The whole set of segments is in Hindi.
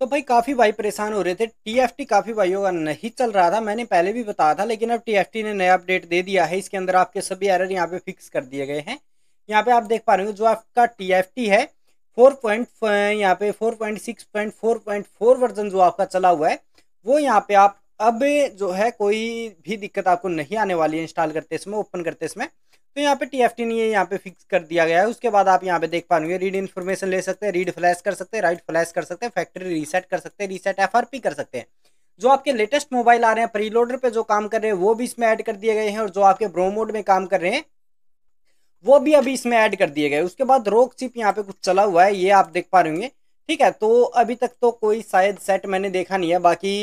तो भाई काफ़ी भाई परेशान हो रहे थे टी काफ़ी भाइयों का नहीं चल रहा था मैंने पहले भी बताया था लेकिन अब टी ने नया अपडेट दे दिया है इसके अंदर आपके सभी एरर यहाँ पे फिक्स कर दिए गए हैं यहाँ पे आप देख पा रहे हो जो आपका टी है फोर पॉइंट यहाँ पे four point six point four point four version जो आपका चला हुआ है वो यहाँ पे आप अब जो है कोई भी दिक्कत आपको नहीं आने वाली है इंस्टॉल करते समय ओपन करते समय तो यहाँ पे टी नहीं है यहाँ पे फिक्स कर दिया गया है उसके बाद आप यहाँ पे देख रहे रीड इन्फॉर्मेशन ले सकते हैं रीड फ्लैश कर सकते हैं राइट फ्लैश कर सकते हैं फैक्ट्री रीसेट कर सकते हैं रीसेट एफ कर सकते हैं जो आपके लेटेस्ट मोबाइल आ रहे हैं प्रीलोडर पे जो काम कर रहे हैं वो भी इसमें ऐड कर दिए गए हैं और जो आपके ब्रो मोड में काम कर रहे हैं वो भी अभी इसमें ऐड कर दिए गए उसके बाद रोक चिप यहाँ पे कुछ चला हुआ है ये आप देख पा रहे होंगे ठीक है तो अभी तक तो कोई शायद सेट मैंने देखा नहीं है बाकी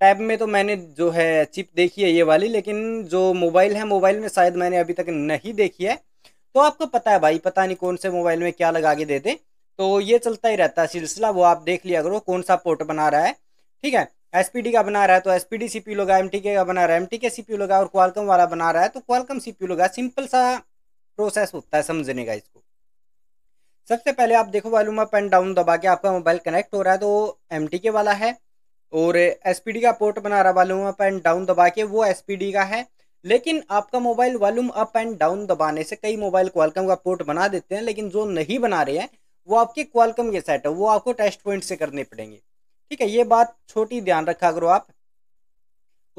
टैब में तो मैंने जो है चिप देखी है ये वाली लेकिन जो मोबाइल है मोबाइल में शायद मैंने अभी तक नहीं देखी है तो आपको पता है भाई पता नहीं कौन से मोबाइल में क्या लगा के देते तो ये चलता ही रहता है सिलसिला वो आप देख लिया करो कौन सा पोर्ट बना रहा है ठीक है एस का बना रहा है तो S P D C P लगा एम टी के का बना रहा है एम टी के सी पी लगा और क्वालकम वाला बना रहा है तो क्वालकम सी पी लगा सिंपल सा प्रोसेस होता है समझने का इसको सबसे पहले आप देखो वॉल्यूम अप एंड डाउन दबा के आपका मोबाइल कनेक्ट हो रहा है तो एम टी के वाला है और एस का पोर्ट बना रहा वॉल्यूम अप एंड डाउन दबा के वो एस का है लेकिन आपका mobile volume up and down दबाने से कई मोबाइल क्वालकम का पोर्ट बना देते हैं लेकिन जो नहीं बना रहे हैं वो आपके क्वालकम के सेट है वो आपको टेस्ट पॉइंट से करने पड़ेंगे ठीक है ये बात छोटी ध्यान रखा करो आप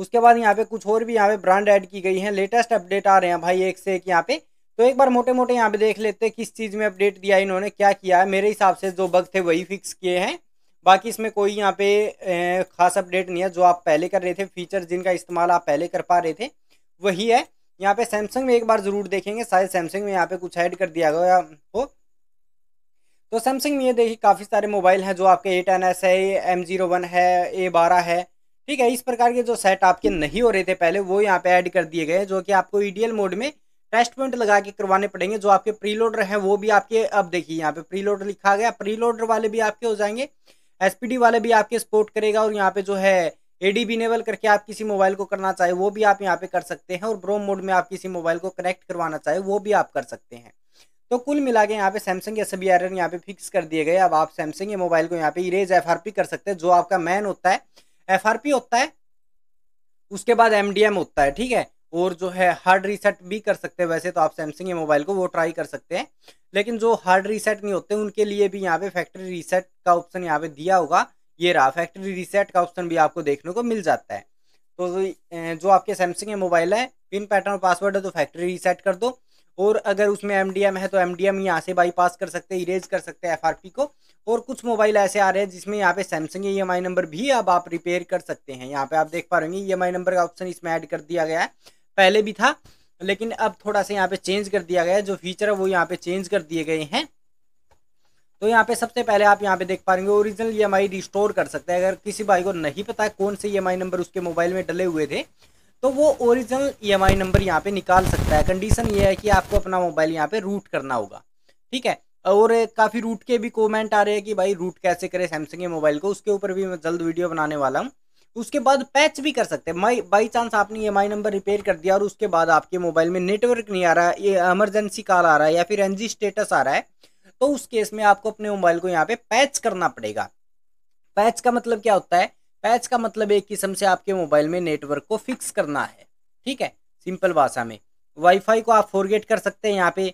उसके बाद यहाँ पे कुछ और भी यहाँ पे ब्रांड ऐड की गई है लेटेस्ट अपडेट आ रहे हैं भाई एक से एक यहाँ पे तो एक बार मोटे मोटे यहाँ पे देख लेते हैं किस चीज़ में अपडेट दिया इन्होंने क्या किया है मेरे हिसाब से जो बग थे वही फिक्स किए हैं बाकी इसमें कोई यहाँ पे खास अपडेट नहीं है जो आप पहले कर रहे थे फीचर जिनका इस्तेमाल आप पहले कर पा रहे थे वही है यहाँ पे सैमसंग में एक बार ज़रूर देखेंगे शायद सैमसंग में यहाँ पे कुछ ऐड कर दिया गया हो तो सैमसंग में ये देखिए काफ़ी सारे मोबाइल हैं जो आपके ए टेन एस है एम जीरो वन है ए बारह है ठीक है इस प्रकार के जो सेट आपके नहीं हो रहे थे पहले वो यहाँ पे ऐड कर दिए गए जो कि आपको ईडीएल मोड में टेस्ट पॉइंट लगा के करवाने पड़ेंगे जो आपके प्रीलोडर हैं वो भी आपके अब देखिए यहाँ पे प्रीलोडर लिखा गया प्रीलोडर वाले भी आपके हो जाएंगे एसपीडी वाले भी आपके सपोर्ट करेगा और यहाँ पे जो है बी इनेबल करके आप किसी मोबाइल को करना चाहे वो भी आप यहाँ पे कर सकते हैं और ब्रोम मोड में आप किसी मोबाइल को कनेक्ट करवाना चाहे वो भी आप कर सकते हैं तो कुल मिला के यहाँ पे सैमसंग या सभी एरर यहाँ पे फिक्स कर दिए गए अब आप सैमसंग या मोबाइल को यहाँ पे इरेज एफ कर सकते हैं जो आपका मैन होता है एफ होता है उसके बाद एम होता है ठीक है और जो है हार्ड रीसेट भी कर सकते हैं वैसे तो आप सैमसंग मोबाइल को वो ट्राई कर सकते हैं लेकिन जो हार्ड रीसेट नहीं होते उनके लिए भी यहाँ पे फैक्ट्री रीसेट का ऑप्शन यहाँ पे दिया होगा ये रहा फैक्ट्री रीसेट का ऑप्शन भी आपको देखने को मिल जाता है तो जो आपके सैमसंग मोबाइल है पिन पैटर्न और पासवर्ड है तो फैक्ट्री रीसेट कर दो और अगर उसमें एम है तो एम डी एम यहाँ से बाईपास कर सकते हैं इरेज कर सकते हैं एफ को और कुछ मोबाइल ऐसे आ रहे हैं जिसमें यहाँ पे Samsung E M I number भी अब आप रिपेयर कर सकते हैं यहाँ पे आप देख पा रहे होंगे ई एम आई नंबर का ऑप्शन इसमें ऐड कर दिया गया है पहले भी था लेकिन अब थोड़ा सा यहाँ पे चेंज कर दिया गया है जो फीचर है वो यहाँ पे चेंज कर दिए गए हैं तो यहाँ पे सबसे पहले आप यहाँ पे देख पा पाएंगे ओरिजिनल ई रिस्टोर कर सकते हैं अगर किसी भाई को नहीं पता कौन से ई e नंबर उसके मोबाइल में डले हुए थे तो वो ओरिजिनल ई नंबर यहाँ पे निकाल सकता है कंडीशन ये है कि आपको अपना मोबाइल यहाँ पे रूट करना होगा ठीक है और काफ़ी रूट के भी कमेंट आ रहे हैं कि भाई रूट कैसे करें सैमसंग के मोबाइल को उसके ऊपर भी मैं जल्द वीडियो बनाने वाला हूँ उसके बाद पैच भी कर सकते हैं माई बाई चांस आपने ये माई नंबर रिपेयर कर दिया और उसके बाद आपके मोबाइल में नेटवर्क नहीं आ रहा है ये एमरजेंसी कॉल आ रहा है या फिर एनजी स्टेटस आ रहा है तो उस केस में आपको अपने मोबाइल को यहाँ पे पैच करना पड़ेगा पैच का मतलब क्या होता है पैच का मतलब एक किस्म से आपके मोबाइल में नेटवर्क को फिक्स करना है ठीक है सिंपल भाषा में वाईफाई को आप फॉरगेट कर सकते हैं यहाँ पे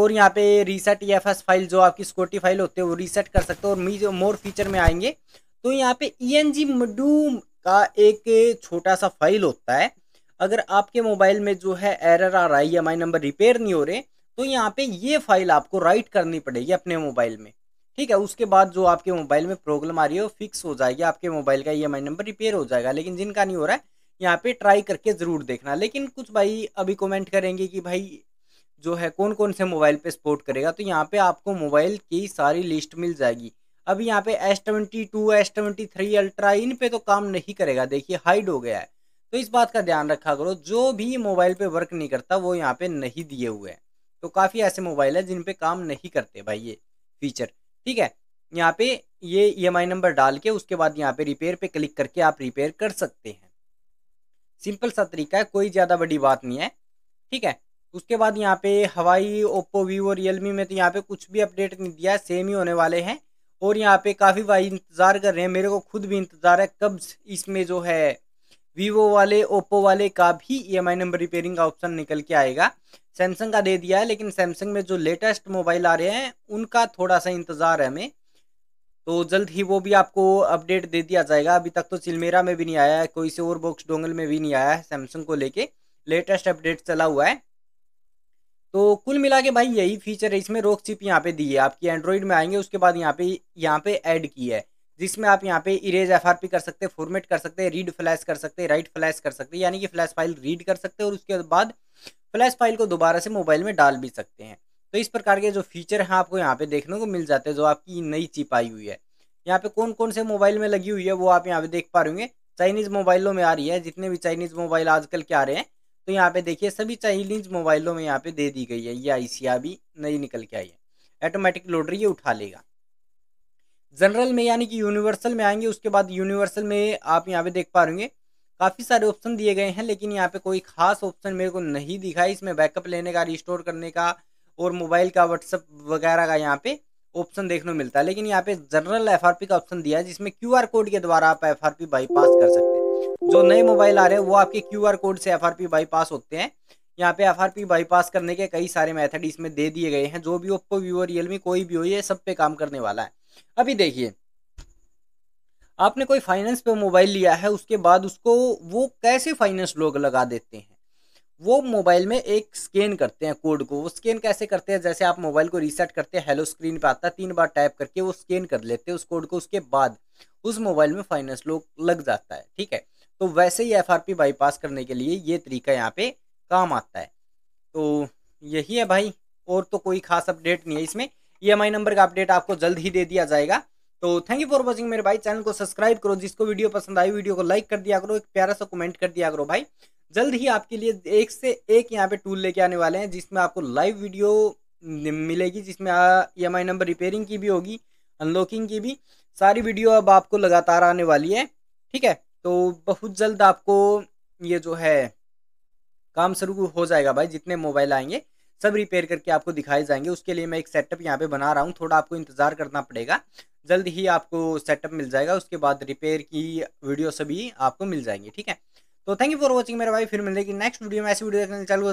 और यहाँ पे reset E F S file जो आपकी स्कोटी फाइल होती है वो रीसेट कर सकते हो और मोर फीचर में आएंगे तो यहाँ पे ई एन जी डू का एक छोटा सा फाइल होता है अगर आपके मोबाइल में जो है एरर आ रहा है या माई नंबर रिपेयर नहीं हो रहे तो यहाँ पे ये फाइल आपको राइट करनी पड़ेगी अपने मोबाइल में ठीक है उसके बाद जो आपके मोबाइल में प्रॉब्लम आ रही है वो फिक्स हो जाएगी आपके मोबाइल का ई नंबर रिपेयर हो जाएगा लेकिन जिनका नहीं हो रहा है यहाँ पे ट्राई करके ज़रूर देखना लेकिन कुछ भाई अभी कमेंट करेंगे कि भाई जो है कौन कौन से मोबाइल पे सपोर्ट करेगा तो यहाँ पे आपको मोबाइल की सारी लिस्ट मिल जाएगी अब यहाँ पे S twenty two S twenty three ultra इन पे तो काम नहीं करेगा देखिए हाइड हो गया है तो इस बात का ध्यान रखा करो जो भी मोबाइल पे वर्क नहीं करता वो यहाँ पे नहीं दिए हुए हैं तो काफ़ी ऐसे मोबाइल है जिनपे काम नहीं करते भाई ये फीचर ठीक है यहाँ पे ये ई e नंबर डाल के उसके बाद यहाँ पे रिपेयर पे क्लिक करके आप रिपेयर कर सकते हैं सिंपल सा तरीका है कोई ज़्यादा बड़ी बात नहीं है ठीक है उसके बाद यहाँ पे हवाई ओप्पो वीवो रियलमी में तो यहाँ पे कुछ भी अपडेट नहीं दिया सेम ही होने वाले हैं और यहाँ पे काफ़ी भाई इंतज़ार कर रहे हैं मेरे को खुद भी इंतज़ार है कब इसमें जो है वीवो वाले ओप्पो वाले का भी E M I number repairing का ऑप्शन निकल के आएगा सैमसंग का दे दिया है लेकिन सैमसंग में जो लेटेस्ट मोबाइल आ रहे हैं उनका थोड़ा सा इंतज़ार है हमें तो जल्द ही वो भी आपको अपडेट दे दिया जाएगा अभी तक तो सिलमेरा में भी नहीं आया है कोई से और बॉक्स डोंगल में भी नहीं आया है सैमसंग को लेके लेटेस्ट अपडेट चला हुआ है तो कुल मिला के भाई यही फीचर है इसमें रोक चिप यहाँ पे दी है आपकी एंड्रॉइड में आएंगे उसके बाद यहाँ पे यहाँ पे ऐड की है जिसमें आप यहाँ पे इरेज एफ कर सकते हैं फॉर्मेट कर सकते हैं रीड फ्लैश कर सकते हैं राइट फ्लैश कर सकते हैं यानी कि फ्लैश फाइल रीड कर सकते हैं और उसके बाद फ्लैश फाइल को दोबारा से मोबाइल में डाल भी सकते हैं तो इस प्रकार के जो फीचर हैं आपको यहाँ पे देखने को मिल जाते हैं जो आपकी नई चिप आई हुई है यहाँ पे कौन कौन से मोबाइल में लगी हुई है वो आप यहाँ पे देख पा रहे होंगे चाइनीज़ मोबाइलों में आ रही है जितने भी चाइनीज़ मोबाइल आजकल के आ रहे हैं तो यहाँ पे देखिए सभी चाइनीज मोबाइलों में यहाँ पे दे दी गई है ये आई भी नई निकल के आई है ऑटोमेटिक लोडर ये उठा लेगा जनरल में यानी कि यूनिवर्सल में आएंगे उसके बाद यूनिवर्सल में आप यहाँ पे देख पा रहे काफ़ी सारे ऑप्शन दिए गए हैं लेकिन यहाँ पे कोई खास ऑप्शन मेरे को नहीं दिखा इसमें बैकअप लेने का रिस्टोर करने का और मोबाइल का व्हाट्सअप वगैरह का यहाँ पे ऑप्शन देखने को मिलता है लेकिन यहाँ पे जनरल एफआरपी का ऑप्शन दिया है जिसमें क्यूआर कोड के द्वारा आप एफआरपी बाईपास कर सकते हैं जो नए मोबाइल आ रहे हैं वो आपके क्यू कोड से एफ बाईपास होते हैं यहाँ पे एफ आर बाईपास करने के कई सारे मेथड इसमें दे दिए गए हैं जो भी ओप्पो वीवो रियलमी कोई भी हो ये सब पे काम करने वाला है अभी देखिए आपने कोई फाइनेंस पे मोबाइल लिया है उसके बाद उसको वो कैसे फाइनेंस लोग लगा देते हैं वो मोबाइल में एक स्कैन करते हैं कोड को वो स्कैन कैसे करते हैं जैसे आप मोबाइल को रीसेट करते हैं हेलो स्क्रीन पे आता है तीन बार टाइप करके वो स्कैन कर लेते हैं उस कोड को उसके बाद उस मोबाइल में फाइनेंस लोग लग जाता है ठीक है तो वैसे ही एफ बाईपास करने के लिए ये तरीका यहाँ पे काम आता है तो यही है भाई और तो कोई खास अपडेट नहीं है इसमें ई e नंबर का अपडेट आपको जल्द ही दे दिया जाएगा तो थैंक यू फॉर वॉचिंग मेरे भाई चैनल को सब्सक्राइब करो जिसको वीडियो पसंद आई वीडियो को लाइक कर दिया करो एक प्यारा सा कमेंट कर दिया करो भाई जल्द ही आपके लिए एक से एक यहाँ पे टूल लेके आने वाले हैं जिसमें आपको लाइव वीडियो मिलेगी जिसमें E M I number repairing की भी होगी अनलॉकिंग की भी सारी वीडियो अब आपको लगातार आने वाली है ठीक है तो बहुत जल्द आपको ये जो है काम शुरू हो जाएगा भाई जितने मोबाइल आएंगे सब रिपेयर करके आपको दिखाए जाएंगे उसके लिए मैं एक सेटअप यहाँ पे बना रहा हूँ थोड़ा आपको इंतज़ार करना पड़ेगा जल्द ही आपको सेटअप मिल जाएगा उसके बाद रिपेयर की वीडियो सभी आपको मिल जाएंगे ठीक है तो थैंक यू फॉर वॉचिंग मेरा भाई फिर मिलेगी नेक्स्ट वीडियो में ऐसी वीडियो देखने चालू